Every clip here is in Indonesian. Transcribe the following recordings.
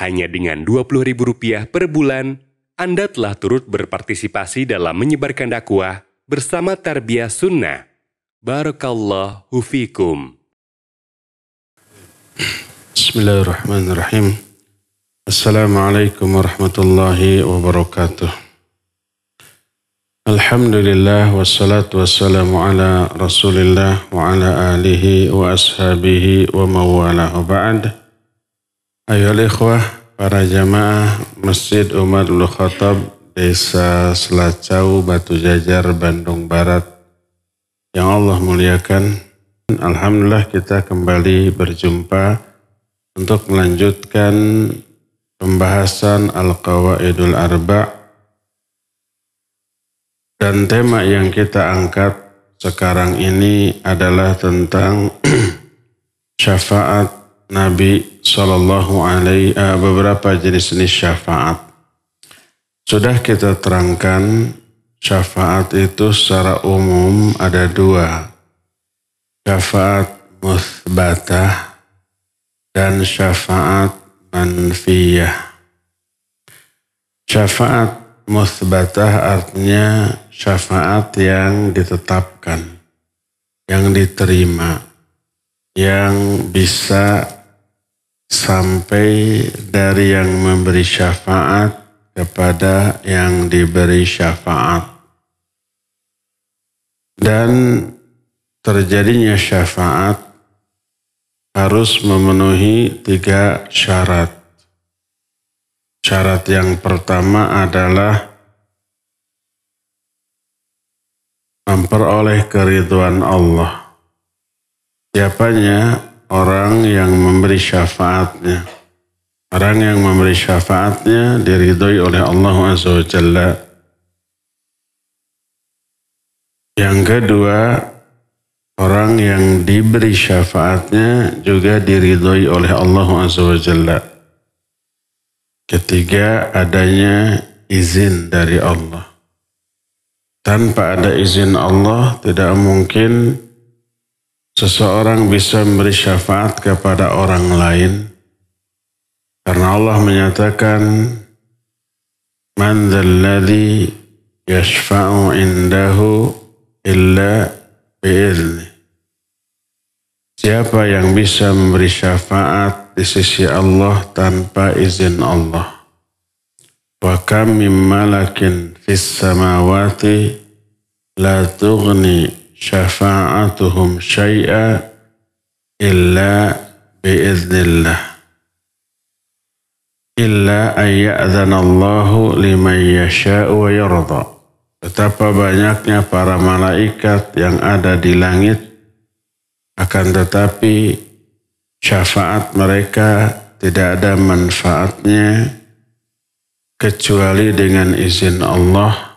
Hanya dengan Rp20.000 per bulan, Anda telah turut berpartisipasi dalam menyebarkan dakwah bersama tarbiyah sunnah. Barakallahu fikum. Bismillahirrahmanirrahim. Assalamualaikum warahmatullahi wabarakatuh. Alhamdulillah wassalatu wassalamu ala rasulillah wa ala alihi wa ashabihi wa mawalahu ba'd Ayo ikhwah para jamaah Masjid Umar ulu khotob Desa Selacau Batu Jajar Bandung Barat yang Allah muliakan Alhamdulillah kita kembali berjumpa untuk melanjutkan pembahasan Al-Qawaidul Arba' dan tema yang kita angkat sekarang ini adalah tentang syafaat Nabi Shallallahu Alaihi eh, beberapa jenis-jenis syafaat. Sudah kita terangkan syafaat itu secara umum ada dua. Syafaat musbatah dan syafaat manfiyah. Syafaat musbatah artinya syafaat yang ditetapkan, yang diterima, yang bisa sampai dari yang memberi syafaat kepada yang diberi syafaat dan terjadinya syafaat harus memenuhi tiga syarat. Syarat yang pertama adalah memperoleh keriduan Allah. Siapanya orang yang memberi syafaatnya. Orang yang memberi syafaatnya diridhoi oleh Allah Azza wa Jalla. Yang kedua, orang yang diberi syafaatnya juga diridhoi oleh Allah Azza wa Jalla. Ketiga, adanya izin dari Allah. Tanpa ada izin Allah, tidak mungkin Seseorang bisa memberi syafaat kepada orang lain karena Allah menyatakan Man dzalladzi yashfa'u indahu illa bi'izni. Siapa yang bisa memberi syafaat di sisi Allah tanpa izin Allah? Wa kam min malakin fis samawati la tughni syafa'atuhum syai'a illa biiznillah illa ayya'zanallahu liman yasha'u wa ويرضى Betapa banyaknya para malaikat yang ada di langit, akan tetapi syafaat mereka tidak ada manfaatnya kecuali dengan izin Allah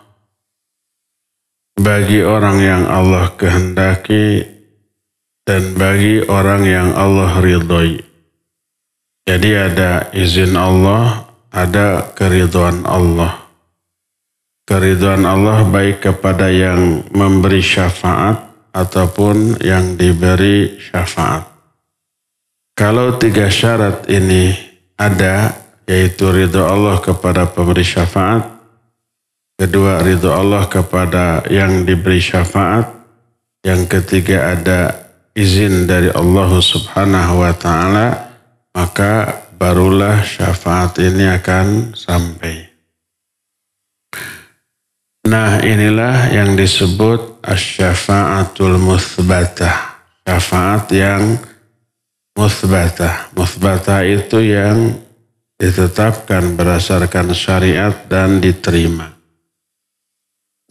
bagi orang yang Allah kehendaki dan bagi orang yang Allah ridhoi. Jadi ada izin Allah, ada keriduan Allah. Keriduan Allah baik kepada yang memberi syafaat ataupun yang diberi syafaat. Kalau tiga syarat ini ada, yaitu ridho Allah kepada pemberi syafaat, Kedua ridho Allah kepada yang diberi syafaat. Yang ketiga ada izin dari Allah subhanahu wa ta'ala. Maka barulah syafaat ini akan sampai. Nah inilah yang disebut asyafaatul syafaatul Syafaat yang musbatah. Musbatah itu yang ditetapkan berdasarkan syariat dan diterima.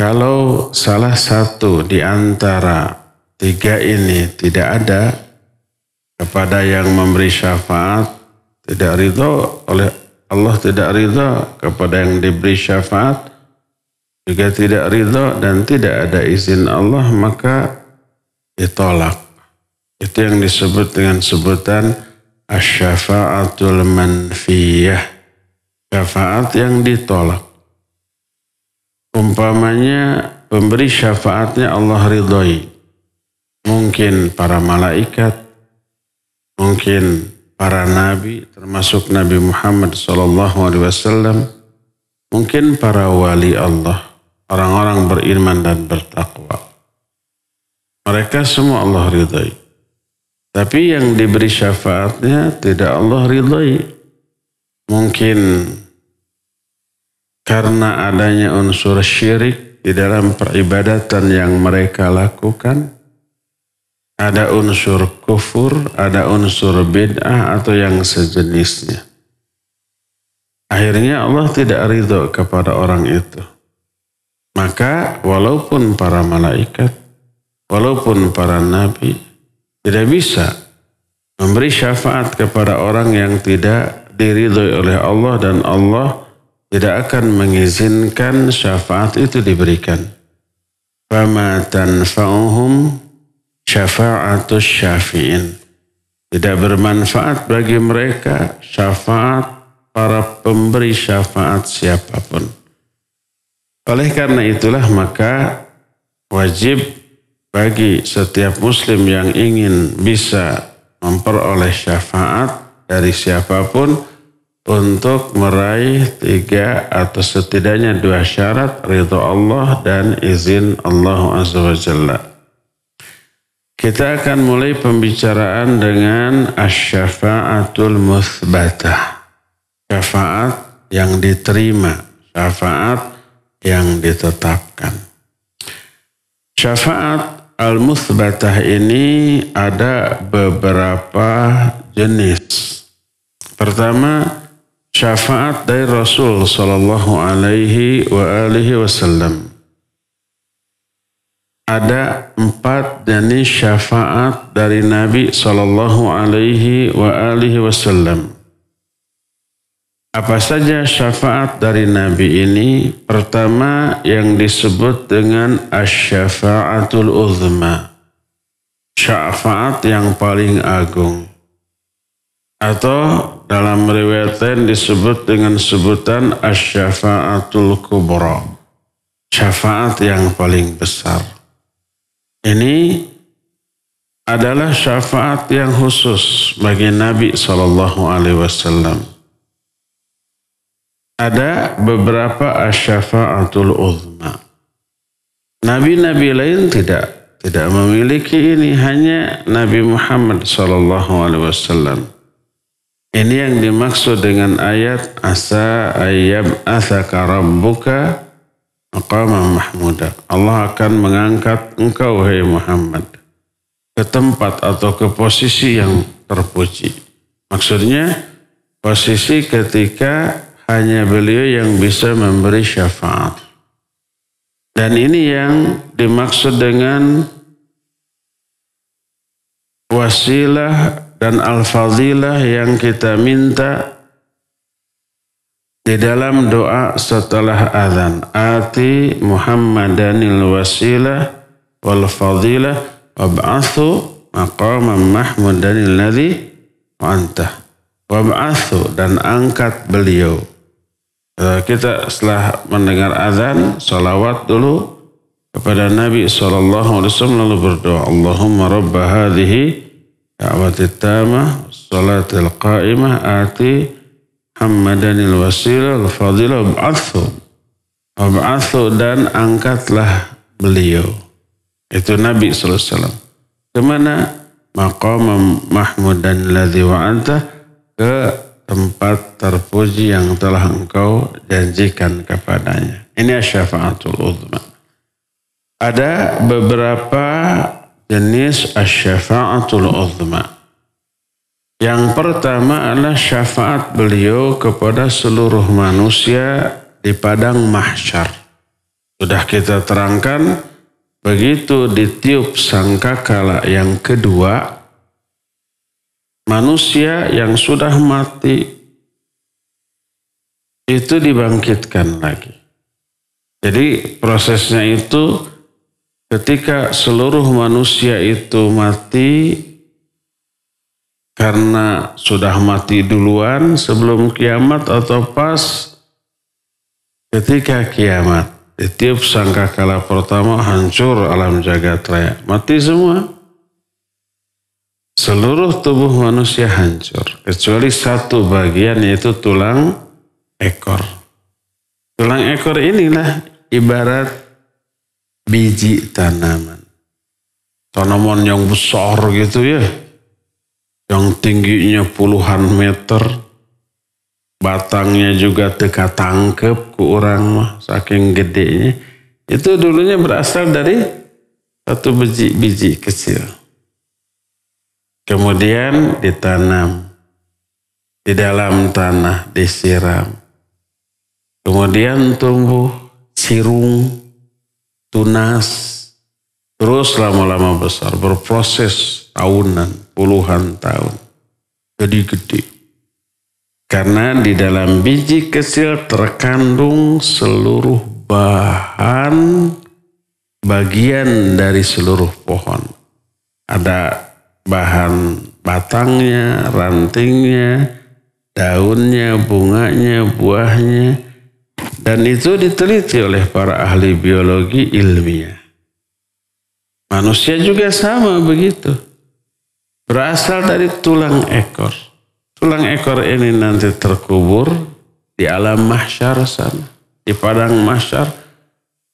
Kalau salah satu di antara tiga ini tidak ada kepada yang memberi syafaat tidak ridho oleh Allah tidak ridho kepada yang diberi syafaat juga tidak ridho dan tidak ada izin Allah maka ditolak itu yang disebut dengan sebutan asyafaatul manfiyah syafaat yang ditolak umpamanya pemberi syafaatnya Allah ridhoi mungkin para malaikat mungkin para nabi termasuk Nabi Muhammad Shallallahu Alaihi Wasallam mungkin para wali Allah orang-orang beriman dan bertakwa mereka semua Allah ridhoi. tapi yang diberi syafaatnya tidak Allah ridhoi. mungkin karena adanya unsur syirik di dalam peribadatan yang mereka lakukan, ada unsur kufur, ada unsur bid'ah atau yang sejenisnya. Akhirnya Allah tidak ridho kepada orang itu. Maka walaupun para malaikat, walaupun para nabi, tidak bisa memberi syafaat kepada orang yang tidak diridhoi oleh Allah dan Allah tidak akan mengizinkan syafaat itu diberikan. Fama tanfa'uhum syafa'atus syafi'in. Tidak bermanfaat bagi mereka syafaat para pemberi syafaat siapapun. Oleh karena itulah maka wajib bagi setiap muslim yang ingin bisa memperoleh syafaat dari siapapun, untuk meraih tiga atau setidaknya dua syarat ridho Allah dan izin Allah Azza wa Jalla. Kita akan mulai pembicaraan dengan asyafaatul musbatah. Syafaat yang diterima, syafaat yang ditetapkan. Syafaat al-musbatah ini ada beberapa jenis. Pertama, syafaat dari Rasul sallallahu alaihi wa alihi wasallam. Ada empat jenis syafaat dari Nabi sallallahu alaihi wa alihi wasallam. Apa saja syafaat dari Nabi ini? Pertama yang disebut dengan asyafaatul uzma. Syafaat yang paling agung atau dalam riwayat lain disebut dengan sebutan asyafaatul kubra syafaat yang paling besar ini adalah syafaat yang khusus bagi Nabi Shallallahu Alaihi Wasallam ada beberapa asyafaatul uzma nabi-nabi lain tidak tidak memiliki ini hanya Nabi Muhammad Shallallahu Alaihi Wasallam ini yang dimaksud dengan ayat asa ayyab asaka rabbuka maqama mahmuda. Allah akan mengangkat engkau hai Muhammad ke tempat atau ke posisi yang terpuji. Maksudnya posisi ketika hanya beliau yang bisa memberi syafaat. Dan ini yang dimaksud dengan wasilah dan al-fadilah yang kita minta di dalam doa setelah azan. Ati Muhammadanil wasilah wal fadilah wab'athu maqaman mahmudanil ladzi wa'antah. Wab'athu dan angkat beliau. Eh, kita setelah mendengar azan, salawat dulu kepada Nabi SAW lalu berdoa Allahumma rabbah hadihi da'wati Tama, salatil qa'imah, ati hamadanil wasilah, al-fadilah, ab'athu. Ab'athu dan angkatlah beliau. Itu Nabi SAW. Kemana? Maqamam mahmudan ladhi wa'antah ke tempat terpuji yang telah engkau janjikan kepadanya. Ini syafaatul uzma. Ada beberapa jenis asyafaatul uzma. Yang pertama adalah syafaat beliau kepada seluruh manusia di padang mahsyar. Sudah kita terangkan begitu ditiup sangkakala yang kedua manusia yang sudah mati itu dibangkitkan lagi. Jadi prosesnya itu Ketika seluruh manusia itu mati karena sudah mati duluan sebelum kiamat atau pas ketika kiamat. Ditiup sangkakala pertama hancur alam jagat raya. Mati semua. Seluruh tubuh manusia hancur. Kecuali satu bagian yaitu tulang ekor. Tulang ekor inilah ibarat biji tanaman. Tanaman yang besar gitu ya, yang tingginya puluhan meter, batangnya juga teka tangkep ke orang mah, saking ini Itu dulunya berasal dari satu biji-biji kecil. Kemudian ditanam di dalam tanah, disiram. Kemudian tumbuh cirung tunas, terus lama-lama besar, berproses tahunan, puluhan tahun, jadi gede. Karena di dalam biji kecil terkandung seluruh bahan bagian dari seluruh pohon. Ada bahan batangnya, rantingnya, daunnya, bunganya, buahnya, dan itu diteliti oleh para ahli biologi ilmiah. Manusia juga sama begitu. Berasal dari tulang ekor. Tulang ekor ini nanti terkubur di alam mahsyar sana. Di padang mahsyar.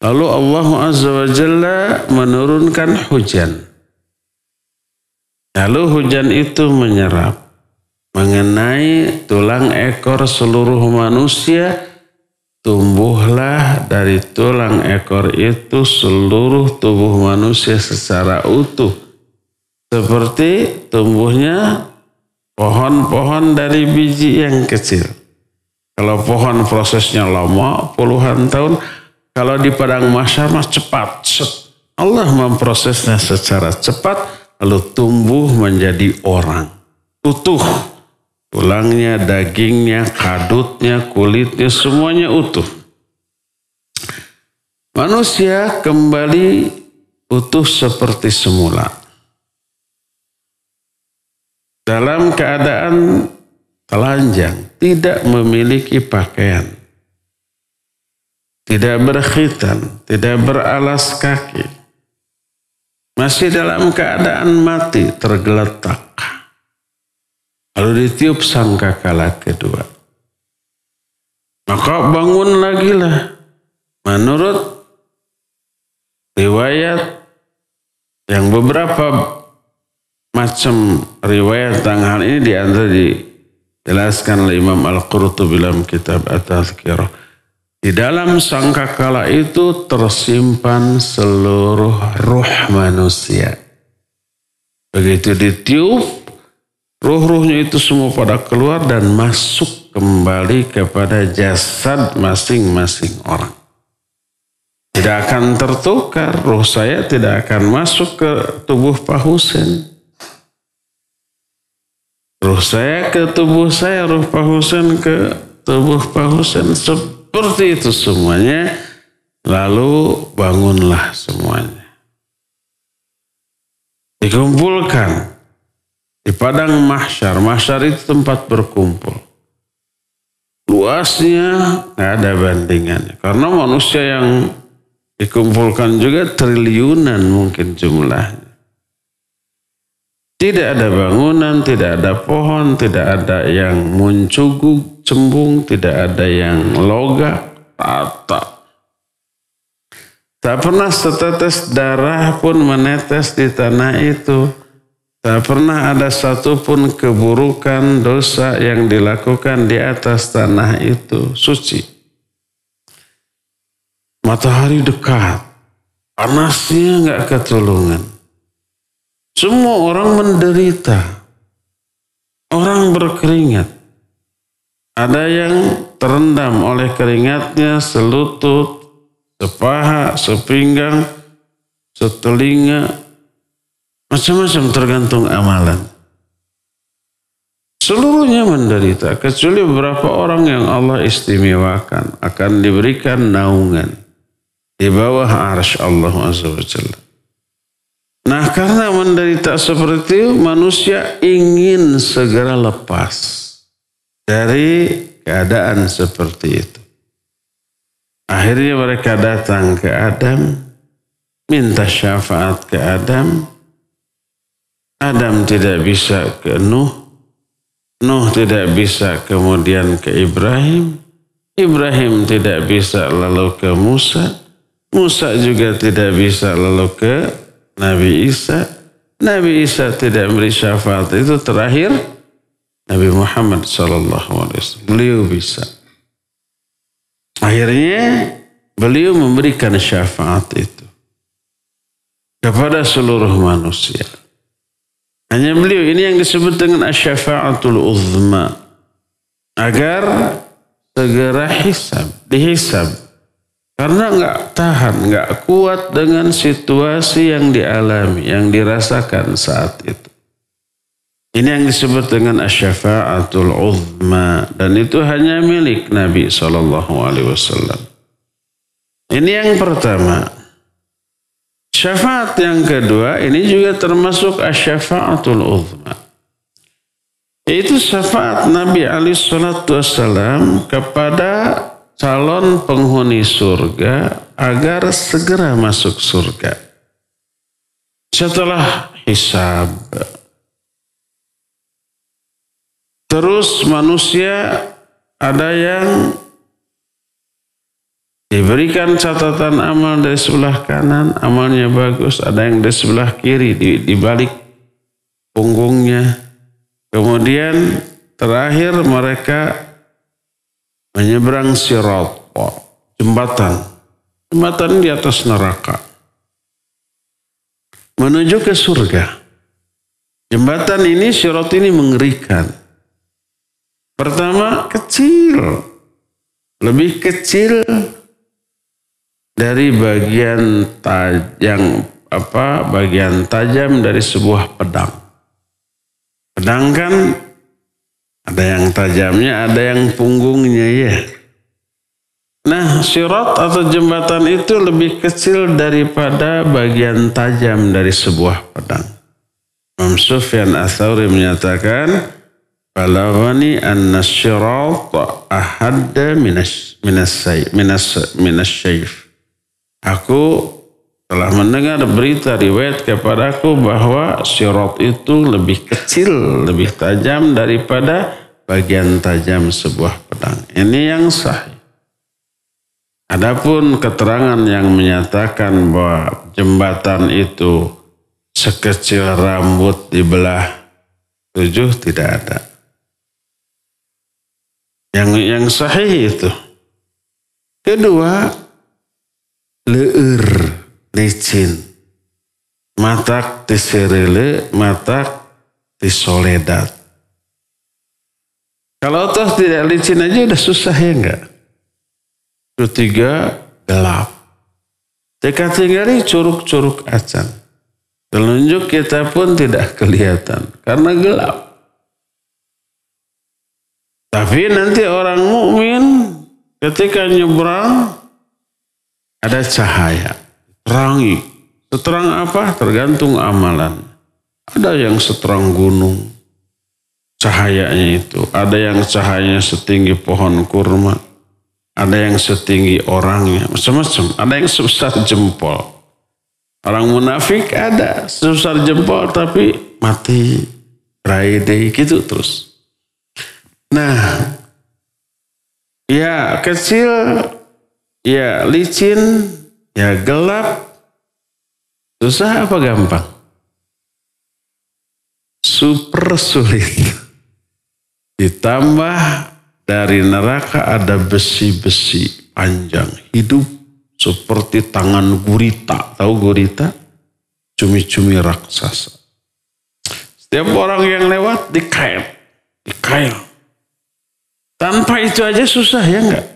Lalu Allah Azza wa Jalla menurunkan hujan. Lalu hujan itu menyerap mengenai tulang ekor seluruh manusia Tumbuhlah dari tulang ekor itu seluruh tubuh manusia secara utuh. Seperti tumbuhnya pohon-pohon dari biji yang kecil. Kalau pohon prosesnya lama, puluhan tahun. Kalau di padang mahsyar cepat. Allah memprosesnya secara cepat lalu tumbuh menjadi orang. Utuh tulangnya, dagingnya, kadutnya, kulitnya, semuanya utuh. Manusia kembali utuh seperti semula. Dalam keadaan telanjang, tidak memiliki pakaian. Tidak berkhitan, tidak beralas kaki. Masih dalam keadaan mati tergeletak. Lalu ditiup sangkakala kedua. Maka bangun lagi lah. Menurut riwayat yang beberapa macam riwayat tentang hal ini diantara dijelaskan oleh Imam Al-Qurtubi dalam kitab At-Tazkirah. Di dalam sangkakala itu tersimpan seluruh ruh manusia. Begitu ditiup, Ruh-ruhnya itu semua pada keluar dan masuk kembali kepada jasad masing-masing orang. Tidak akan tertukar, ruh saya tidak akan masuk ke tubuh Pak Husin. Ruh saya ke tubuh saya, ruh Pak Husin ke tubuh Pak Husin. Seperti itu semuanya. Lalu bangunlah semuanya. Dikumpulkan di padang mahsyar. Mahsyar itu tempat berkumpul. Luasnya nggak ada bandingannya. Karena manusia yang dikumpulkan juga triliunan mungkin jumlahnya. Tidak ada bangunan, tidak ada pohon, tidak ada yang muncuguk, cembung, tidak ada yang loga, tata. Tak pernah setetes darah pun menetes di tanah itu. Tak pernah ada satu pun keburukan dosa yang dilakukan di atas tanah itu suci. Matahari dekat, panasnya nggak ketulungan. Semua orang menderita, orang berkeringat. Ada yang terendam oleh keringatnya selutut, sepaha, sepinggang, setelinga, Macam-macam tergantung amalan. Seluruhnya menderita, kecuali beberapa orang yang Allah istimewakan akan diberikan naungan di bawah arsy Allah SWT. Nah karena menderita seperti itu manusia ingin segera lepas dari keadaan seperti itu. Akhirnya mereka datang ke Adam, minta syafaat ke Adam, Adam tidak bisa ke Nuh, Nuh tidak bisa kemudian ke Ibrahim, Ibrahim tidak bisa lalu ke Musa, Musa juga tidak bisa lalu ke Nabi Isa, Nabi Isa tidak beri syafaat itu terakhir Nabi Muhammad Shallallahu Alaihi Wasallam beliau bisa. Akhirnya beliau memberikan syafaat itu kepada seluruh manusia. Hanya beliau ini yang disebut dengan asyafaatul uzma. Agar segera hisab, dihisab. Karena nggak tahan, nggak kuat dengan situasi yang dialami, yang dirasakan saat itu. Ini yang disebut dengan asyafaatul uzma dan itu hanya milik Nabi saw. Ini yang pertama. Syafaat yang kedua ini juga termasuk asyafaatul uzma. Itu syafaat Nabi Ali Shallallahu Wasallam kepada calon penghuni surga agar segera masuk surga. Setelah hisab, terus manusia ada yang Diberikan catatan amal dari sebelah kanan, amalnya bagus, ada yang dari sebelah kiri, di, di balik punggungnya. Kemudian terakhir mereka menyeberang sirat, jembatan. Jembatan di atas neraka. Menuju ke surga. Jembatan ini, sirat ini mengerikan. Pertama, kecil. Lebih kecil dari bagian taj yang apa bagian tajam dari sebuah pedang. Pedang kan ada yang tajamnya, ada yang punggungnya ya. Nah, sirat atau jembatan itu lebih kecil daripada bagian tajam dari sebuah pedang. Imam Sufyan Atsauri menyatakan, Balawani anna sirat ahadda minas minas minas minas syayf." Aku telah mendengar berita riwayat kepadaku bahwa sirot itu lebih kecil, lebih tajam daripada bagian tajam sebuah pedang. Ini yang sahih. Adapun keterangan yang menyatakan bahwa jembatan itu sekecil rambut di belah tujuh tidak ada. Yang yang sahih itu. Kedua, leher licin matak tiserele matak tisoledat kalau toh tidak licin aja udah susah ya enggak ketiga gelap teka tinggali curuk-curuk acan telunjuk kita pun tidak kelihatan karena gelap tapi nanti orang mukmin ketika nyebrang ada cahaya, terangi. Seterang apa? Tergantung amalan. Ada yang seterang gunung, cahayanya itu. Ada yang cahayanya setinggi pohon kurma. Ada yang setinggi orangnya, macam-macam. Ada yang sebesar jempol. Orang munafik ada sebesar jempol tapi mati, deh, gitu terus. Nah, ya kecil ya licin, ya gelap. Susah apa gampang? Super sulit. Ditambah dari neraka ada besi-besi panjang. Hidup seperti tangan gurita. Tahu gurita? Cumi-cumi raksasa. Setiap orang yang lewat dikail. Dikail. Tanpa itu aja susah ya enggak?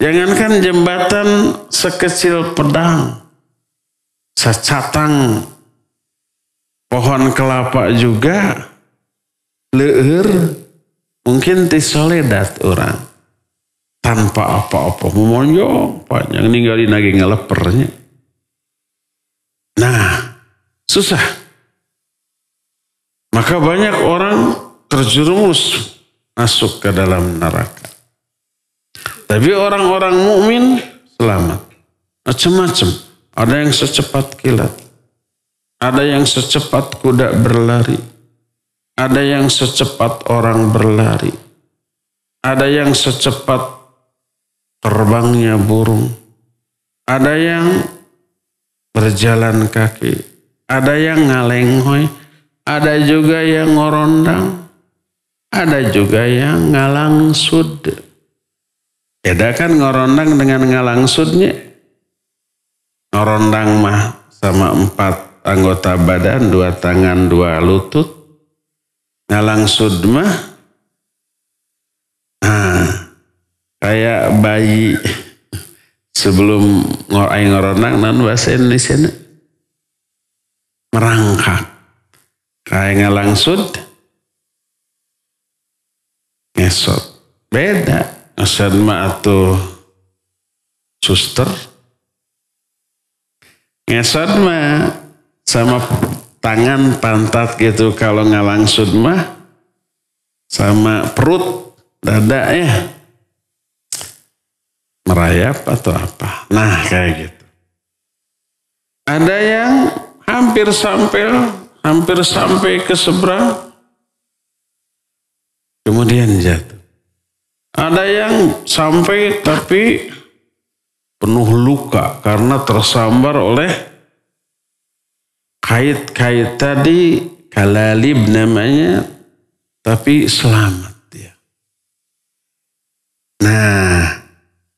Jangankan jembatan sekecil pedang, secatang pohon kelapa juga leher mungkin tisoledat orang tanpa apa-apa memonjong panjang ninggalin lagi ngelepernya nah susah maka banyak orang terjerumus masuk ke dalam neraka tapi orang-orang mukmin selamat. Macam-macam. Ada yang secepat kilat. Ada yang secepat kuda berlari. Ada yang secepat orang berlari. Ada yang secepat terbangnya burung. Ada yang berjalan kaki. Ada yang ngalenghoi. Ada juga yang ngorondang. Ada juga yang ngalang sudut beda kan ngorondang dengan ngalangsutnya. Ngorondang mah sama empat anggota badan, dua tangan, dua lutut. Ngalangsut mah nah, kayak bayi sebelum ngorai ngorondang non bahasa Indonesia merangkak kayak ngalangsut ngesot beda asadma atau suster ngesot sama tangan pantat gitu kalau nggak langsung mah sama perut dada ya merayap atau apa nah kayak gitu ada yang hampir sampai hampir sampai ke seberang kemudian jatuh ada yang sampai tapi penuh luka karena tersambar oleh kait-kait tadi kalalib namanya tapi selamat dia. Nah,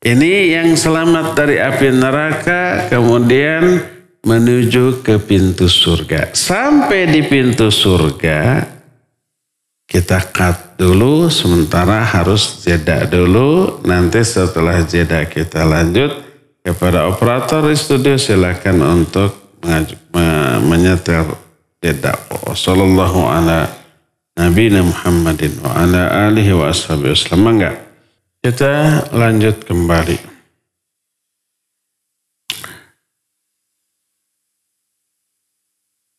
ini yang selamat dari api neraka kemudian menuju ke pintu surga. Sampai di pintu surga kita kata dulu sementara harus jeda dulu nanti setelah jeda kita lanjut kepada operator di studio silakan untuk mengajuk me, menyetel jeda sallallahu ala nabi Muhammadin wa ala alihi wa wasallam enggak kita lanjut kembali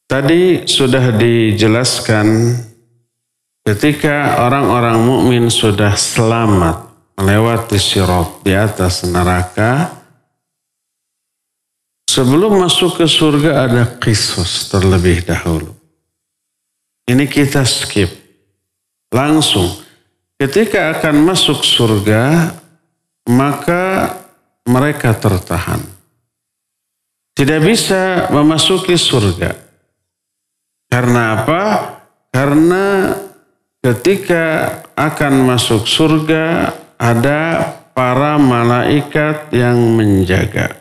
tadi sudah dijelaskan Ketika orang-orang mukmin sudah selamat melewati syirat di atas neraka, sebelum masuk ke surga ada kisos terlebih dahulu. Ini kita skip. Langsung. Ketika akan masuk surga, maka mereka tertahan. Tidak bisa memasuki surga. Karena apa? Karena ketika akan masuk surga ada para malaikat yang menjaga.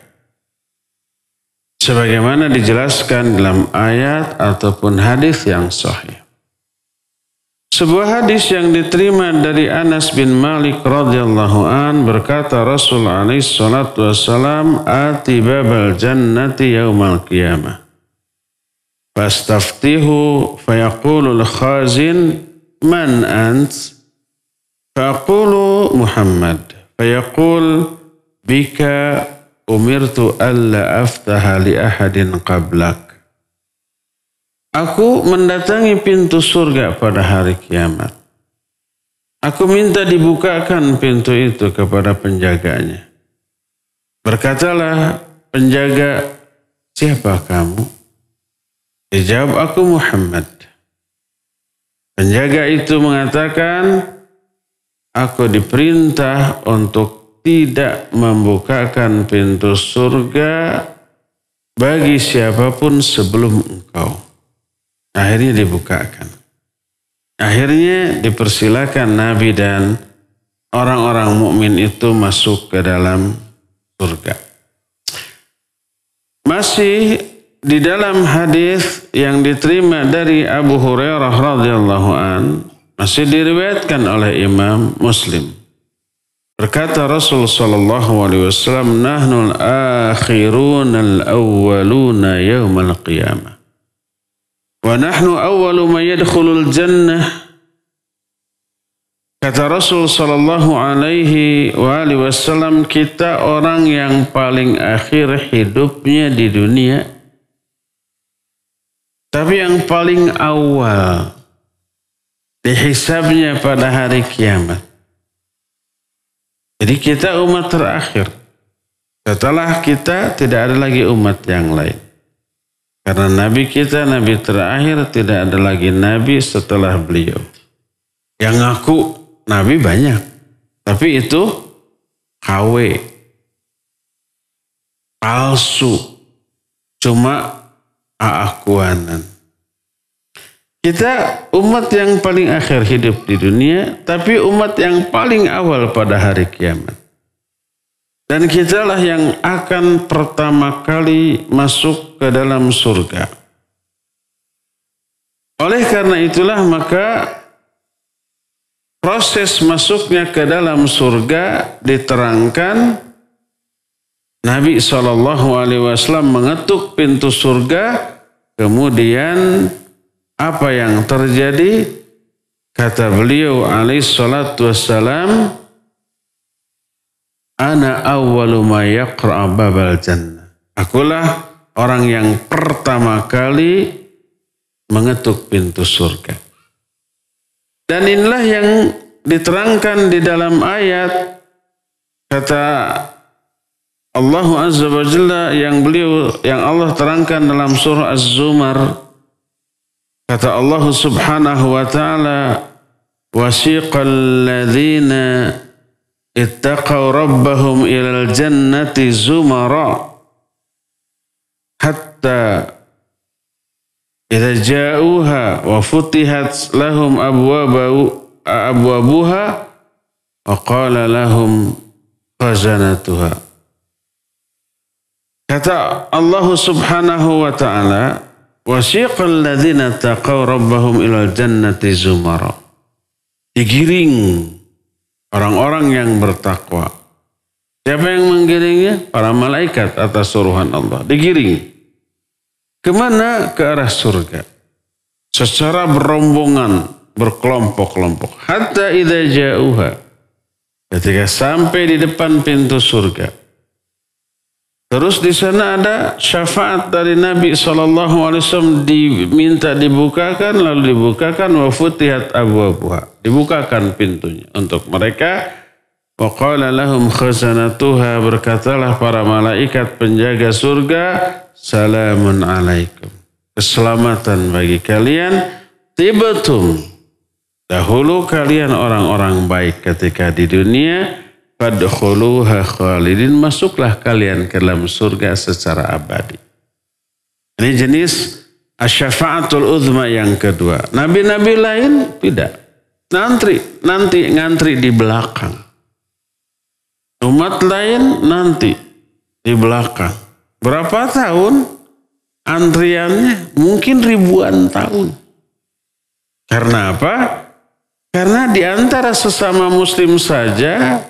Sebagaimana dijelaskan dalam ayat ataupun hadis yang sahih. Sebuah hadis yang diterima dari Anas bin Malik radhiyallahu an berkata Rasul alaihi salatu wasalam ati babal jannati yaumal qiyamah. Fastaftihu fayaqulul khazin man ant? Faqulu Muhammad. Fayaqul bika umirtu alla aftaha li ahadin qablak. Aku mendatangi pintu surga pada hari kiamat. Aku minta dibukakan pintu itu kepada penjaganya. Berkatalah penjaga, siapa kamu? Dijawab aku Muhammad. Penjaga itu mengatakan, aku diperintah untuk tidak membukakan pintu surga bagi siapapun sebelum engkau. Akhirnya dibukakan. Akhirnya dipersilakan Nabi dan orang-orang mukmin itu masuk ke dalam surga. Masih di dalam hadis yang diterima dari Abu Hurairah radhiyallahu an masih diriwayatkan oleh Imam Muslim. Berkata Rasul sallallahu alaihi wasallam, "Nahnu al-akhirun al awwalun yawm al-qiyamah." Wa nahnu awwalu man al jannah. Kata Rasul sallallahu alaihi wa alihi wasallam, kita orang yang paling akhir hidupnya di dunia tapi yang paling awal dihisabnya pada hari kiamat. Jadi kita umat terakhir. Setelah kita tidak ada lagi umat yang lain. Karena Nabi kita, Nabi terakhir, tidak ada lagi Nabi setelah beliau. Yang ngaku Nabi banyak. Tapi itu KW. Palsu. Cuma aakuanan. Kita umat yang paling akhir hidup di dunia, tapi umat yang paling awal pada hari kiamat. Dan kitalah yang akan pertama kali masuk ke dalam surga. Oleh karena itulah maka proses masuknya ke dalam surga diterangkan Nabi Shallallahu Alaihi Wasallam mengetuk pintu surga, kemudian apa yang terjadi? Kata beliau alaih salatu wassalam, Ana awwalu ma babal jannah. Akulah orang yang pertama kali mengetuk pintu surga. Dan inilah yang diterangkan di dalam ayat kata Allah Azza wa Jalla yang beliau yang Allah terangkan dalam surah Az-Zumar kata Allah Subhanahu wa taala wasiqal ladzina ittaqaw rabbahum ilal jannati zumara hatta idza ja'uha wa futihat lahum abwabu abwabuha wa qala lahum khazanatuha Kata Allah Subhanahu wa taala, "Wasiqal ladzina taqaw rabbahum ilal jannati zumara." Digiring orang-orang yang bertakwa. Siapa yang menggiringnya? Para malaikat atas suruhan Allah. Digiring. Kemana? Ke arah surga. Secara berombongan, berkelompok-kelompok. Hatta idha ja'uha. Ketika sampai di depan pintu surga. Terus di sana ada syafaat dari Nabi SAW diminta dibukakan lalu dibukakan wa abu abuah Dibukakan pintunya untuk mereka. Waqala lahum khazanatuha berkatalah para malaikat penjaga surga salamun alaikum. Keselamatan bagi kalian. Tibetum. Dahulu kalian orang-orang baik ketika di dunia Fadkhuluha khalidin masuklah kalian ke dalam surga secara abadi. Ini jenis asyafaatul uzma yang kedua. Nabi-nabi lain tidak. Nanti, nanti ngantri di belakang. Umat lain nanti di belakang. Berapa tahun antriannya? Mungkin ribuan tahun. Karena apa? Karena di antara sesama muslim saja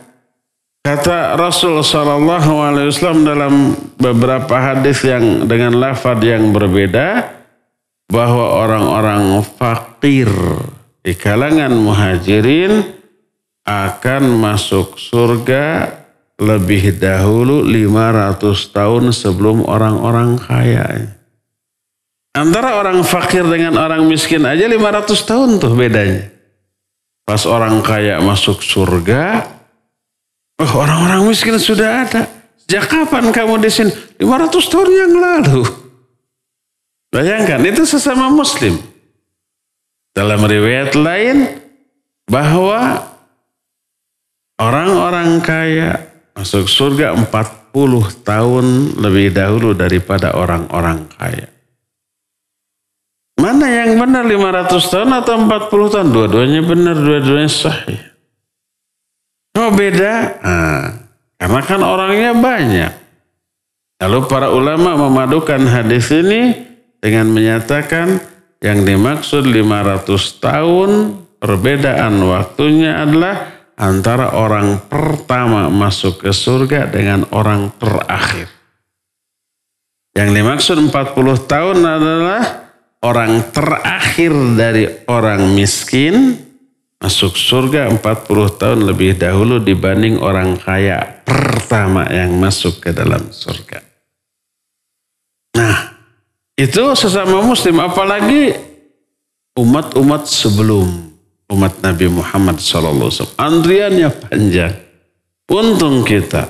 Kata Rasul Sallallahu Alaihi Wasallam dalam beberapa hadis yang dengan lafad yang berbeda bahwa orang-orang fakir di kalangan muhajirin akan masuk surga lebih dahulu 500 tahun sebelum orang-orang kaya. Antara orang fakir dengan orang miskin aja 500 tahun tuh bedanya. Pas orang kaya masuk surga, Oh, orang-orang miskin sudah ada. Sejak kapan kamu di sini? 500 tahun yang lalu. Bayangkan, itu sesama muslim. Dalam riwayat lain, bahwa orang-orang kaya masuk surga 40 tahun lebih dahulu daripada orang-orang kaya. Mana yang benar 500 tahun atau 40 tahun? Dua-duanya benar, dua-duanya sahih. Oh beda. Nah, karena kan orangnya banyak. Lalu para ulama memadukan hadis ini dengan menyatakan yang dimaksud 500 tahun perbedaan waktunya adalah antara orang pertama masuk ke surga dengan orang terakhir. Yang dimaksud 40 tahun adalah orang terakhir dari orang miskin masuk surga 40 tahun lebih dahulu dibanding orang kaya pertama yang masuk ke dalam surga. Nah, itu sesama muslim apalagi umat-umat sebelum umat Nabi Muhammad SAW. Antriannya panjang. Untung kita.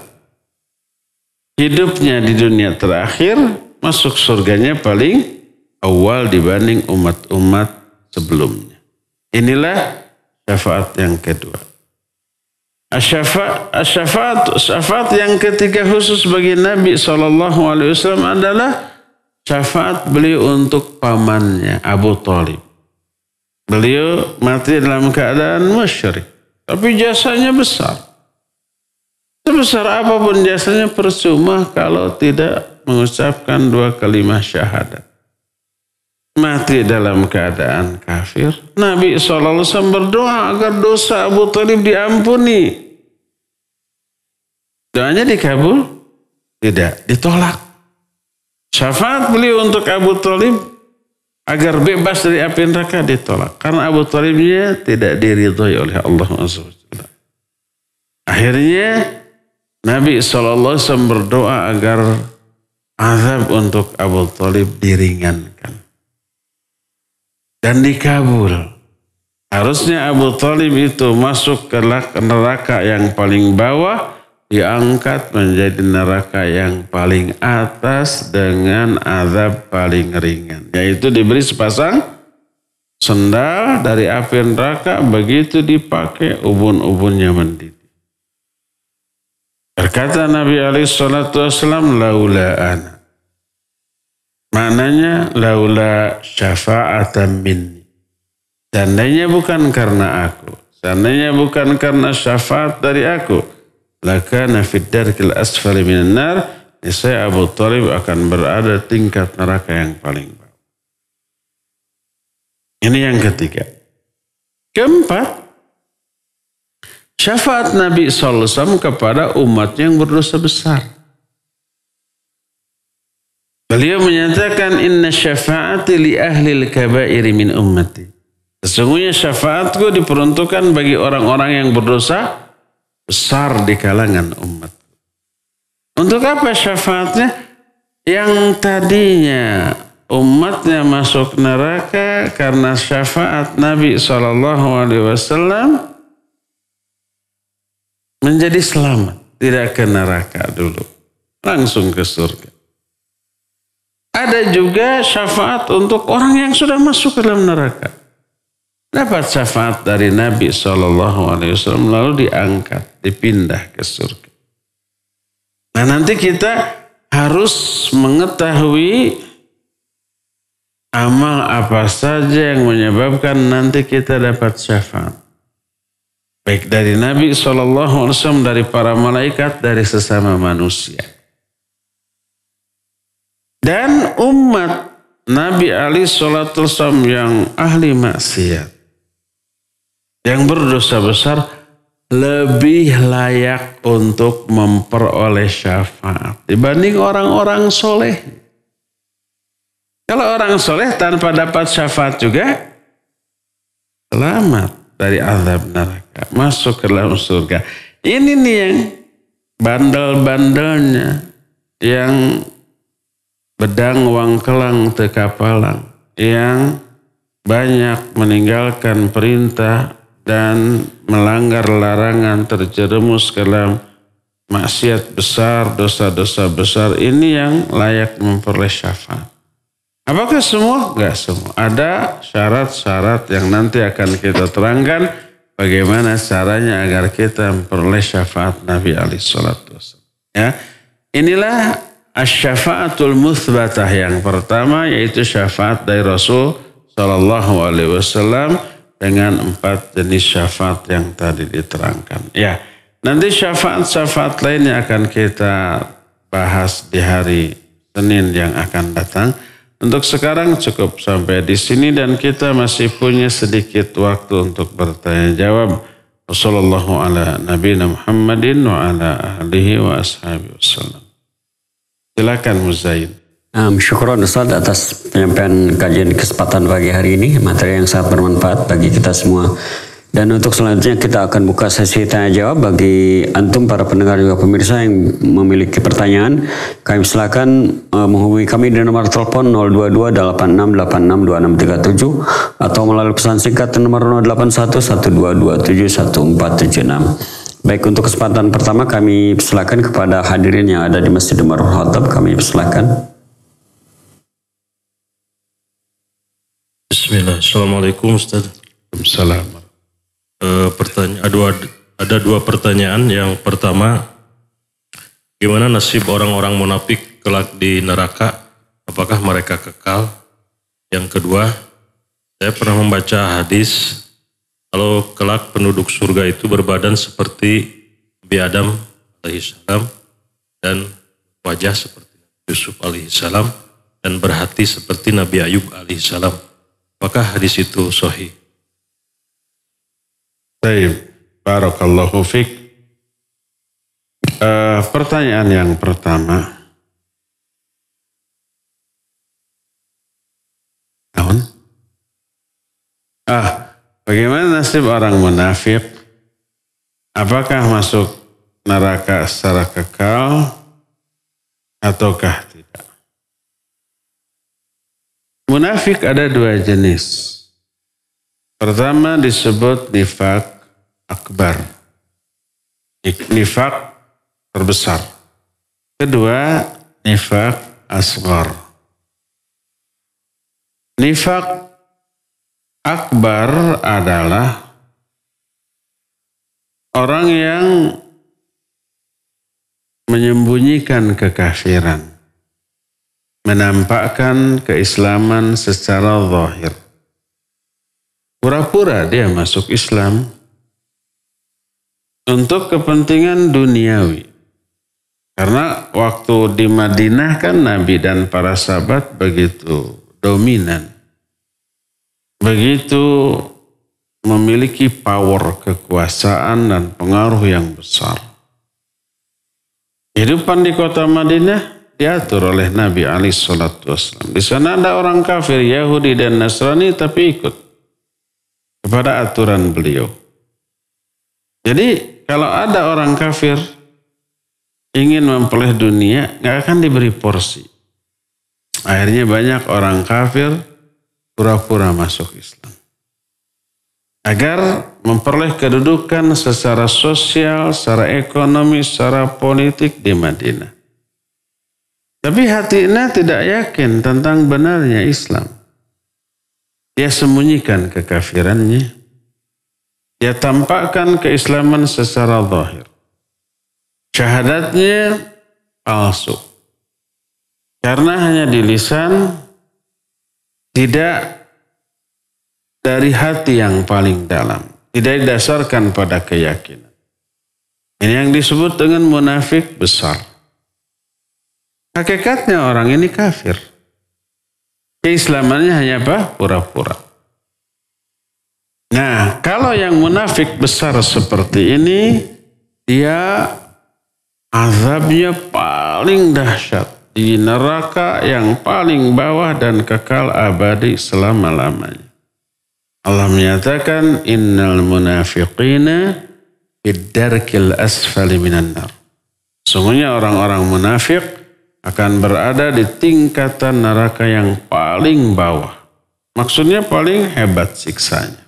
Hidupnya di dunia terakhir masuk surganya paling awal dibanding umat-umat sebelumnya. Inilah Syafaat yang kedua. Asyafaat, asyafaat, syafaat yang ketiga khusus bagi Nabi SAW adalah syafaat beliau untuk pamannya Abu Talib. Beliau mati dalam keadaan musyrik. Tapi jasanya besar. Sebesar apapun jasanya percuma kalau tidak mengucapkan dua kalimat syahadat mati dalam keadaan kafir. Nabi SAW berdoa agar dosa Abu Talib diampuni. Doanya dikabul? Tidak, ditolak. Syafaat beliau untuk Abu Talib agar bebas dari api neraka ditolak. Karena Abu Talibnya tidak diridhoi oleh Allah SWT. Akhirnya Nabi SAW berdoa agar azab untuk Abu Talib diringankan dan dikabul. Harusnya Abu Talib itu masuk ke neraka yang paling bawah, diangkat menjadi neraka yang paling atas dengan azab paling ringan. Yaitu diberi sepasang sendal dari api neraka, begitu dipakai ubun-ubunnya mendidih. Berkata Nabi alaihi wasallam Mananya laula syafa'atan minni. Seandainya bukan karena aku. Seandainya bukan karena syafaat dari aku. Lakana fid kil asfali minan nar. Abu Talib akan berada tingkat neraka yang paling bawah. Ini yang ketiga. Keempat, syafaat Nabi SAW kepada umat yang berdosa besar. Beliau menyatakan inna syafaati li ahlil kabairi min ummati. Sesungguhnya syafaatku diperuntukkan bagi orang-orang yang berdosa besar di kalangan umat. Untuk apa syafaatnya? Yang tadinya umatnya masuk neraka karena syafaat Nabi Alaihi Wasallam menjadi selamat, tidak ke neraka dulu, langsung ke surga. Ada juga syafaat untuk orang yang sudah masuk ke dalam neraka. Dapat syafaat dari Nabi SAW lalu diangkat, dipindah ke surga. Nah nanti kita harus mengetahui amal apa saja yang menyebabkan nanti kita dapat syafaat. Baik dari Nabi SAW, dari para malaikat, dari sesama manusia. Dan umat Nabi Ali Salatul Sam yang ahli maksiat. Yang berdosa besar lebih layak untuk memperoleh syafaat dibanding orang-orang soleh. Kalau orang soleh tanpa dapat syafaat juga selamat dari azab neraka, masuk ke dalam surga. Ini nih yang bandel-bandelnya, yang bedang wangkelang tekapalang yang banyak meninggalkan perintah dan melanggar larangan terjerumus ke dalam maksiat besar, dosa-dosa besar ini yang layak memperoleh syafaat. Apakah semua? Enggak semua. Ada syarat-syarat yang nanti akan kita terangkan bagaimana caranya agar kita memperoleh syafaat Nabi Ali Shallallahu Ya, inilah Asyafaatul musbatah yang pertama yaitu syafaat dari Rasul Shallallahu Alaihi Wasallam dengan empat jenis syafaat yang tadi diterangkan. Ya, nanti syafaat-syafaat lainnya akan kita bahas di hari Senin yang akan datang. Untuk sekarang cukup sampai di sini dan kita masih punya sedikit waktu untuk bertanya jawab. Wassalamualaikum warahmatullahi wabarakatuh. Silakan Muzaid. Um, syukur Ustaz atas penyampaian kajian kesempatan pagi hari ini, materi yang sangat bermanfaat bagi kita semua. Dan untuk selanjutnya kita akan buka sesi tanya jawab bagi antum para pendengar juga pemirsa yang memiliki pertanyaan. Kami silakan uh, menghubungi kami di nomor telepon 022 atau melalui pesan singkat nomor 081122271476. Baik, untuk kesempatan pertama kami persilakan kepada hadirin yang ada di Masjid Umarul Khattab, kami persilakan. Bismillah, Assalamualaikum Ustaz. Assalamualaikum. E, eh, pertanyaan, ada, ada dua pertanyaan. Yang pertama, gimana nasib orang-orang munafik kelak di neraka? Apakah mereka kekal? Yang kedua, saya pernah membaca hadis kalau kelak penduduk surga itu berbadan seperti Nabi Adam alaihissalam dan wajah seperti Yusuf alaihissalam dan berhati seperti Nabi Ayub alaihissalam. Apakah hadis itu sahih? Baik, barakallahu fiq. Uh, eh, pertanyaan yang pertama. Tahun? Ah, Bagaimana nasib orang munafik? Apakah masuk neraka secara kekal ataukah tidak? Munafik ada dua jenis. Pertama disebut nifak akbar. Nifak terbesar. Kedua, nifak asgar. Nifak Akbar adalah orang yang menyembunyikan kekafiran, menampakkan keislaman secara zahir. Pura-pura dia masuk Islam untuk kepentingan duniawi. Karena waktu di Madinah kan Nabi dan para sahabat begitu dominan begitu memiliki power kekuasaan dan pengaruh yang besar. Kehidupan di kota Madinah diatur oleh Nabi Ali Shallallahu Wasallam. Di sana ada orang kafir Yahudi dan Nasrani tapi ikut kepada aturan beliau. Jadi kalau ada orang kafir ingin memperoleh dunia nggak akan diberi porsi. Akhirnya banyak orang kafir pura-pura masuk Islam. Agar memperoleh kedudukan secara sosial, secara ekonomi, secara politik di Madinah. Tapi hatinya tidak yakin tentang benarnya Islam. Dia sembunyikan kekafirannya. Dia tampakkan keislaman secara zahir. Syahadatnya palsu. Karena hanya di lisan tidak dari hati yang paling dalam, tidak didasarkan pada keyakinan. Ini yang disebut dengan munafik besar. Hakikatnya orang ini kafir. Keislamannya hanya apa? Pura-pura. Nah, kalau yang munafik besar seperti ini, dia azabnya paling dahsyat di neraka yang paling bawah dan kekal abadi selama-lamanya. Allah menyatakan innal munafiqina bidarkil asfali minan nar. Sungguhnya orang-orang munafik akan berada di tingkatan neraka yang paling bawah. Maksudnya paling hebat siksanya.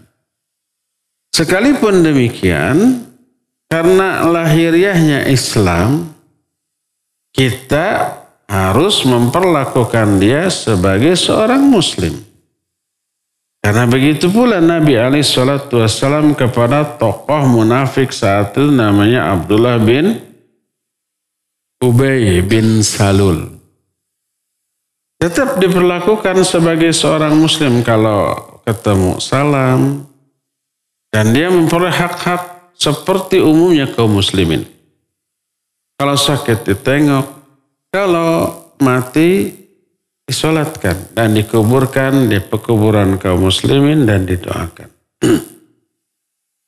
Sekalipun demikian, karena lahiriahnya Islam, kita harus memperlakukan dia sebagai seorang muslim. Karena begitu pula Nabi Ali Shallallahu Wasallam kepada tokoh munafik saat itu namanya Abdullah bin Ubay bin Salul. Tetap diperlakukan sebagai seorang muslim kalau ketemu salam dan dia memperoleh hak-hak seperti umumnya kaum muslimin. Kalau sakit ditengok, kalau mati disolatkan dan dikuburkan di pekuburan kaum muslimin dan didoakan.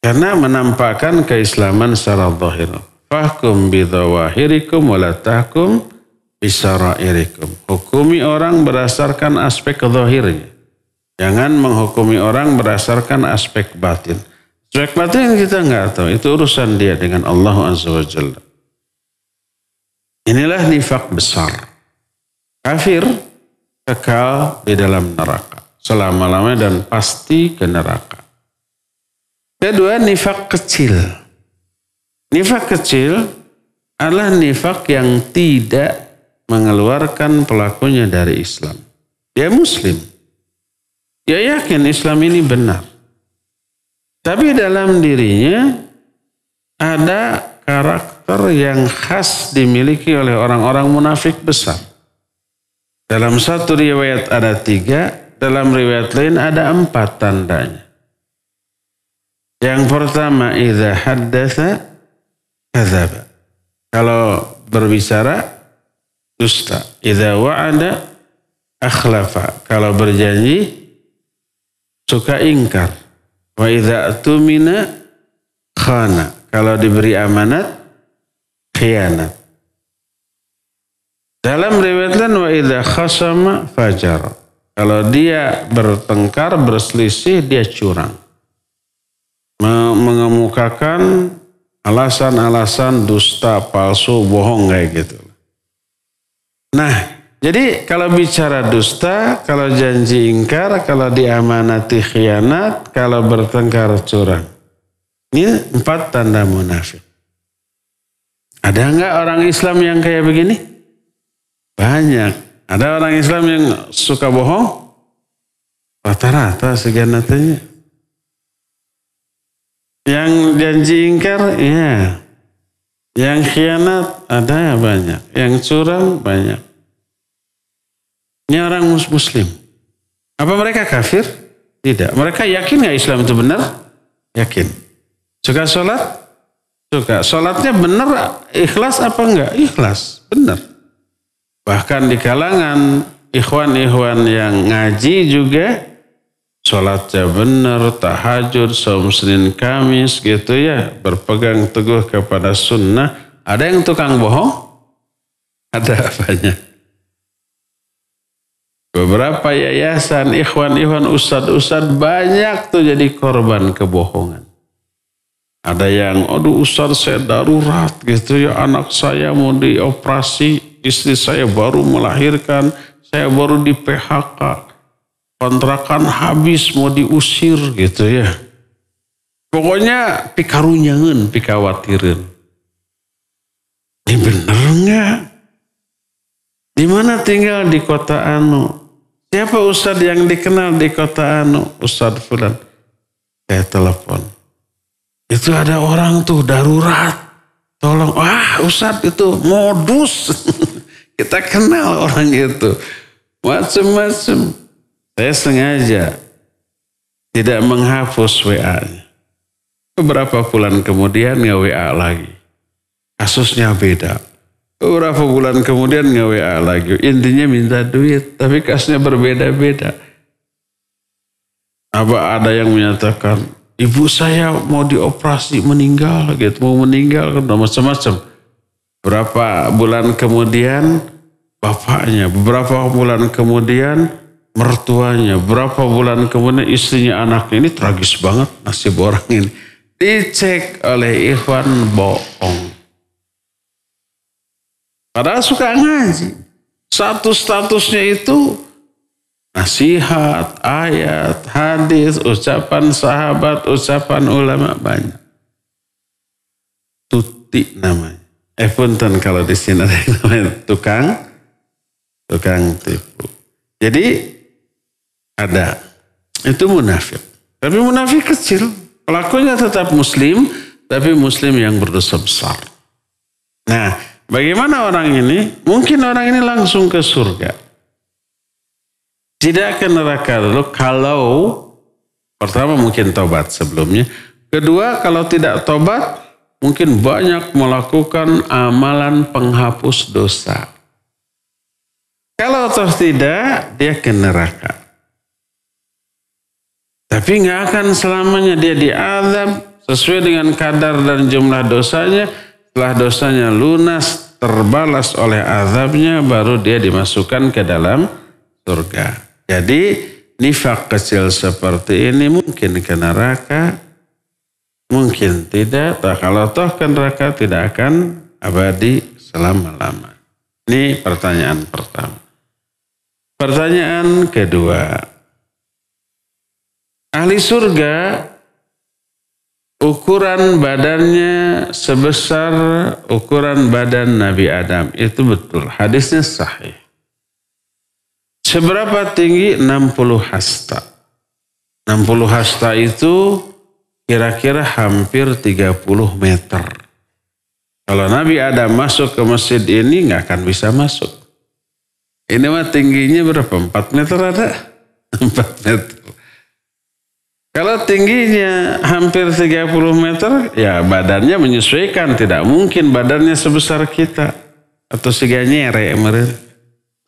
Karena menampakkan keislaman secara zahir. Fahkum bidawahirikum walatahkum bisarairikum. Hukumi orang berdasarkan aspek zahirnya. Jangan menghukumi orang berdasarkan aspek batin. Aspek batin kita nggak tahu. Itu urusan dia dengan Allah Azza wa Jalla. Inilah nifak besar. Kafir kekal di dalam neraka. Selama-lamanya dan pasti ke neraka. Kedua, nifak kecil. Nifak kecil adalah nifak yang tidak mengeluarkan pelakunya dari Islam. Dia muslim. Dia yakin Islam ini benar. Tapi dalam dirinya ada karakter karakter yang khas dimiliki oleh orang-orang munafik besar. Dalam satu riwayat ada tiga, dalam riwayat lain ada empat tandanya. Yang pertama, idha haddatha Kalau berbicara, dusta. Idha wa'ada akhlafa. Kalau berjanji, suka ingkar. Wa idha tumina khana. Kalau diberi amanat, khianat. Dalam riwayat lain wa idza khasama fajar. Kalau dia bertengkar, berselisih, dia curang. Mengemukakan alasan-alasan dusta, palsu, bohong kayak gitu. Nah, jadi kalau bicara dusta, kalau janji ingkar, kalau diamanati khianat, kalau bertengkar curang. Ini empat tanda munafik. Ada nggak orang Islam yang kayak begini? Banyak. Ada orang Islam yang suka bohong? Rata-rata segan nantinya. Yang janji ingkar, ya. Yang khianat, ada banyak. Yang curang, banyak. Ini orang muslim. Apa mereka kafir? Tidak. Mereka yakin nggak Islam itu benar? Yakin. Suka sholat? Suka Sholatnya benar ikhlas apa enggak? Ikhlas, benar. Bahkan di kalangan ikhwan-ikhwan yang ngaji juga sholatnya benar, tahajud, saum Senin Kamis gitu ya, berpegang teguh kepada sunnah. Ada yang tukang bohong? Ada banyak. Beberapa yayasan, ikhwan-ikhwan, ustad-ustad banyak tuh jadi korban kebohongan. Ada yang, aduh Ustaz saya darurat gitu ya anak saya mau dioperasi, istri saya baru melahirkan, saya baru di PHK, kontrakan habis mau diusir gitu ya. Pokoknya pikarunyangan, pikawatirin. Ini bener nggak? Di mana tinggal di kota Anu? Siapa Ustadz yang dikenal di kota Anu? Ustadz Fulan. Saya telepon. Itu ada orang tuh darurat. Tolong, wah Ustadz itu modus. Kita kenal orang itu. Macam-macam. Saya sengaja tidak menghapus WA-nya. Beberapa bulan kemudian nggak wa lagi. Kasusnya beda. Beberapa bulan kemudian nggak wa lagi. Intinya minta duit, tapi kasusnya berbeda-beda. Apa ada yang menyatakan, ibu saya mau dioperasi meninggal gitu, mau meninggal dan macam-macam. Berapa bulan kemudian bapaknya, beberapa bulan kemudian mertuanya, berapa bulan kemudian istrinya anaknya. Ini tragis banget nasib orang ini. Dicek oleh Ikhwan bohong. Padahal suka ngaji. Satu statusnya itu nasihat, ayat, hadis, ucapan sahabat, ucapan ulama banyak. Tuti namanya. Eh punten kalau di sini ada yang namanya tukang, tukang tipu. Jadi ada. Itu munafik. Tapi munafik kecil. Pelakunya tetap muslim, tapi muslim yang berdosa besar. Nah, bagaimana orang ini? Mungkin orang ini langsung ke surga tidak akan neraka dulu kalau pertama mungkin tobat sebelumnya. Kedua kalau tidak tobat mungkin banyak melakukan amalan penghapus dosa. Kalau terus tidak, dia ke neraka. Tapi nggak akan selamanya dia diadab sesuai dengan kadar dan jumlah dosanya. Setelah dosanya lunas, terbalas oleh azabnya, baru dia dimasukkan ke dalam surga. Jadi nifak kecil seperti ini mungkin ke neraka, mungkin tidak. Nah, kalau toh ke neraka tidak akan abadi selama-lama. Ini pertanyaan pertama. Pertanyaan kedua. Ahli surga ukuran badannya sebesar ukuran badan Nabi Adam. Itu betul. Hadisnya sahih. Seberapa tinggi? 60 hasta. 60 hasta itu kira-kira hampir 30 meter. Kalau Nabi Adam masuk ke masjid ini nggak akan bisa masuk. Ini mah tingginya berapa? 4 meter ada? 4 meter. Kalau tingginya hampir 30 meter, ya badannya menyesuaikan. Tidak mungkin badannya sebesar kita. Atau segalanya, mereka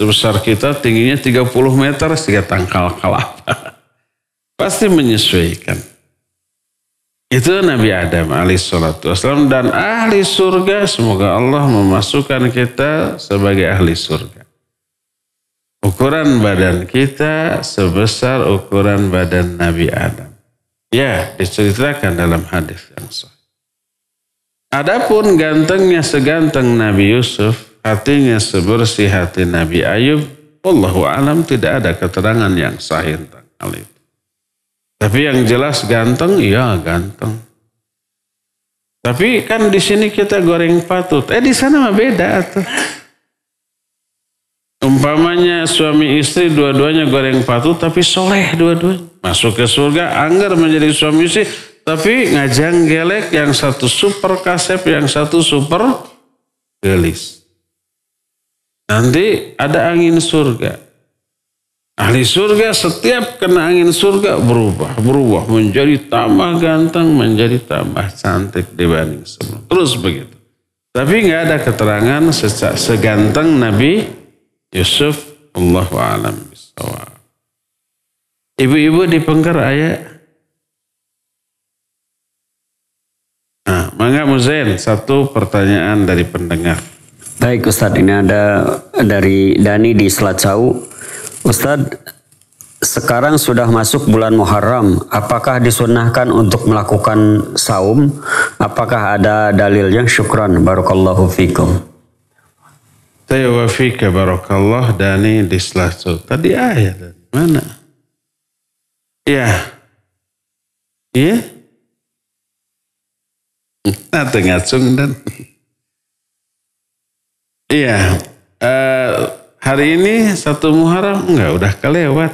sebesar kita tingginya 30 meter sehingga tangkal kelapa. Pasti menyesuaikan. Itu Nabi Adam salatu wassalam dan ahli surga semoga Allah memasukkan kita sebagai ahli surga. Ukuran badan kita sebesar ukuran badan Nabi Adam. Ya, diceritakan dalam hadis yang sahih. Adapun gantengnya seganteng Nabi Yusuf, hatinya sebersih hati Nabi Ayub, Allahu alam tidak ada keterangan yang sahih tentang hal itu. Tapi yang jelas ganteng, iya ganteng. Tapi kan di sini kita goreng patut. Eh di sana mah beda tuh. Umpamanya suami istri dua-duanya goreng patut tapi soleh dua-duanya. Masuk ke surga, anggar menjadi suami istri. Tapi ngajang gelek yang satu super kasep, yang satu super gelis. Nanti ada angin surga. Ahli surga setiap kena angin surga berubah, berubah menjadi tambah ganteng, menjadi tambah cantik dibanding sebelum. Terus begitu. Tapi nggak ada keterangan sejak seganteng Nabi Yusuf Allah alam Ibu-ibu di pengkar ayat. Nah, mangga Muzain, satu pertanyaan dari pendengar. Baik Ustadz, ini ada dari Dani di Selat Selacau. Ustadz, sekarang sudah masuk bulan Muharram, apakah disunahkan untuk melakukan saum? Apakah ada dalil yang Syukran, Barakallahu Fikum. Saya wafika barakallah Dani di Selat Selacau. Tadi ayat, mana? Ya. Ya? Nah, tengah dan Iya. Uh, hari ini satu Muharram enggak udah kelewat.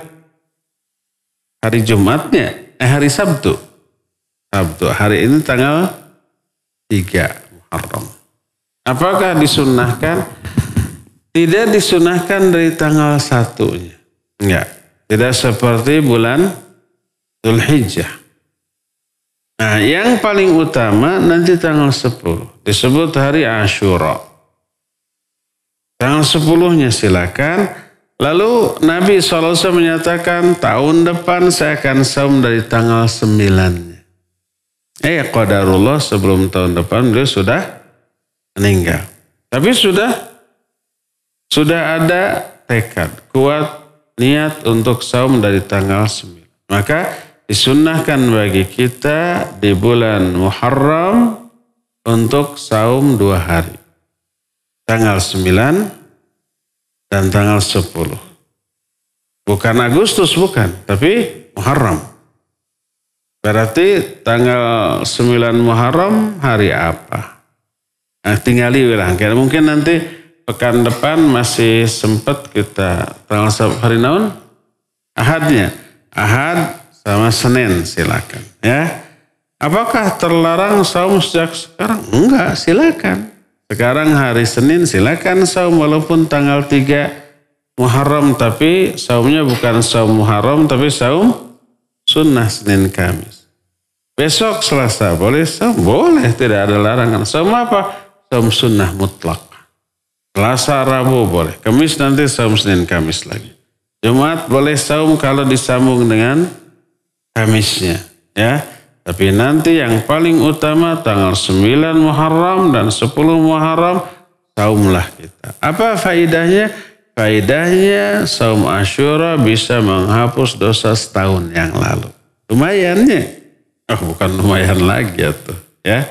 Hari Jumatnya, eh hari Sabtu. Sabtu hari ini tanggal 3 Muharram. Apakah disunahkan? Tidak disunahkan dari tanggal satunya. Enggak. Tidak seperti bulan Zulhijjah. Nah, yang paling utama nanti tanggal 10. Disebut hari Ashura. Tanggal sepuluhnya silakan. Lalu Nabi SAW menyatakan tahun depan saya akan saum dari tanggal 9-nya. Eh qadarullah sebelum tahun depan beliau sudah meninggal. Tapi sudah sudah ada tekad kuat niat untuk saum dari tanggal sembilan. Maka disunnahkan bagi kita di bulan Muharram untuk saum dua hari tanggal 9 dan tanggal 10. Bukan Agustus, bukan, tapi Muharram. Berarti tanggal 9 Muharram hari apa? Nah, tinggali wilayah. Mungkin nanti pekan depan masih sempat kita tanggal hari naon? Ahadnya. Ahad sama Senin silakan ya. Apakah terlarang saum sejak sekarang? Enggak, silakan. Sekarang hari Senin silakan saum walaupun tanggal 3 Muharram tapi saumnya bukan saum Muharram tapi saum sunnah Senin Kamis. Besok Selasa boleh saum? Boleh, tidak ada larangan. Saum apa? Saum sunnah mutlak. Selasa Rabu boleh. Kamis nanti saum Senin Kamis lagi. Jumat boleh saum kalau disambung dengan Kamisnya. Ya. Tapi nanti yang paling utama tanggal 9 Muharram dan 10 Muharram saumlah kita. Apa faidahnya? Faidahnya saum ashura bisa menghapus dosa setahun yang lalu. Lumayannya. Oh, bukan lumayan lagi ya tuh, ya.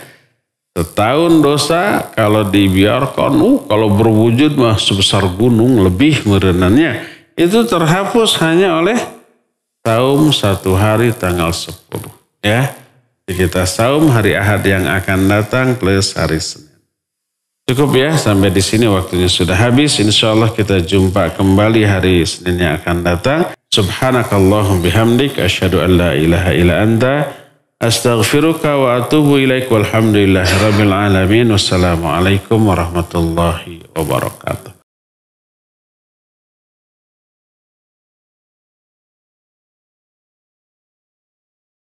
Setahun dosa kalau dibiarkan, uh, kalau berwujud mah sebesar gunung lebih merenannya. Itu terhapus hanya oleh saum satu hari tanggal 10. Ya kita saum hari Ahad yang akan datang plus hari Senin. Cukup ya, sampai di sini waktunya sudah habis. Insya Allah kita jumpa kembali hari Senin yang akan datang. Subhanakallahum bihamdik, asyhadu an la ilaha illa anta, astaghfiruka wa atubu ilaik walhamdulillahi rabbil alamin. Wassalamualaikum warahmatullahi wabarakatuh.